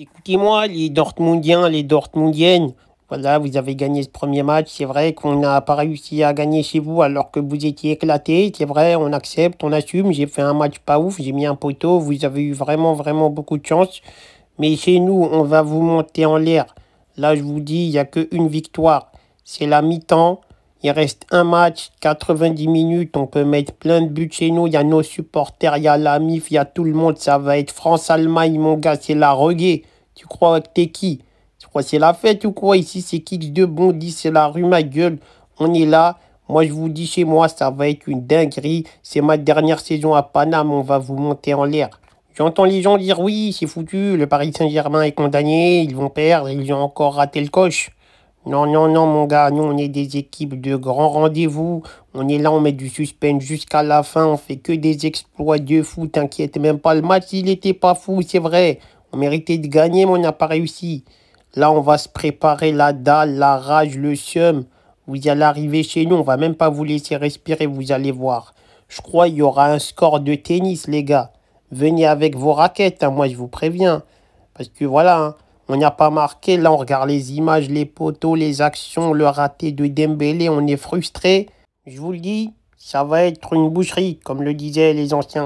Écoutez-moi, les Dortmundiens, les Dortmundiennes. Voilà, vous avez gagné ce premier match. C'est vrai qu'on n'a pas réussi à gagner chez vous alors que vous étiez éclaté. C'est vrai, on accepte, on assume. J'ai fait un match pas ouf, j'ai mis un poteau. Vous avez eu vraiment, vraiment beaucoup de chance. Mais chez nous, on va vous monter en l'air. Là, je vous dis, il n'y a qu'une victoire. C'est la mi-temps. Il reste un match, 90 minutes, on peut mettre plein de buts chez nous. Il y a nos supporters, il y a la MIF, il y a tout le monde. Ça va être France-Allemagne, mon gars, c'est la reggae. Tu crois que t'es qui Tu crois que c'est la fête ou quoi Ici, c'est Kix de Bondy, c'est la rue, ma gueule. On est là. Moi, je vous dis chez moi, ça va être une dinguerie. C'est ma dernière saison à Paname, on va vous monter en l'air. J'entends les gens dire oui, c'est foutu, le Paris Saint-Germain est condamné, ils vont perdre, ils ont encore raté le coche. Non, non, non, mon gars, nous, on est des équipes de grands rendez-vous. On est là, on met du suspense jusqu'à la fin. On fait que des exploits de fou. T'inquiète même pas, le match, il était pas fou, c'est vrai. On méritait de gagner, mais on n'a pas réussi. Là, on va se préparer la dalle, la rage, le seum. Vous allez arriver chez nous, on va même pas vous laisser respirer, vous allez voir. Je crois qu'il y aura un score de tennis, les gars. Venez avec vos raquettes, hein, moi, je vous préviens. Parce que voilà, hein. On n'a pas marqué. Là, on regarde les images, les poteaux, les actions, le raté de Dembélé. On est frustré. Je vous le dis, ça va être une boucherie, comme le disaient les anciens.